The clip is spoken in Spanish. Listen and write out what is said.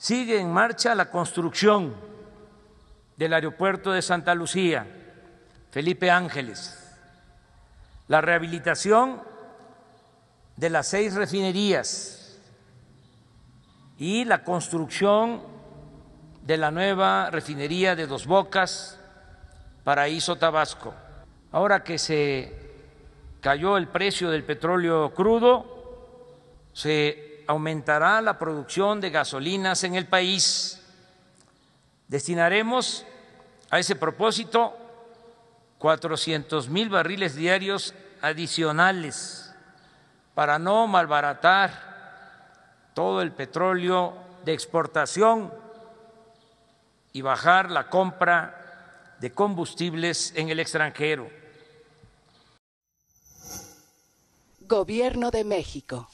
Sigue en marcha la construcción del aeropuerto de Santa Lucía, Felipe Ángeles, la rehabilitación de las seis refinerías y la construcción de la nueva refinería de Dos Bocas, Paraíso Tabasco. Ahora que se cayó el precio del petróleo crudo, se aumentará la producción de gasolinas en el país. Destinaremos a ese propósito 400 mil barriles diarios adicionales para no malbaratar todo el petróleo de exportación y bajar la compra de combustibles en el extranjero. Gobierno de México.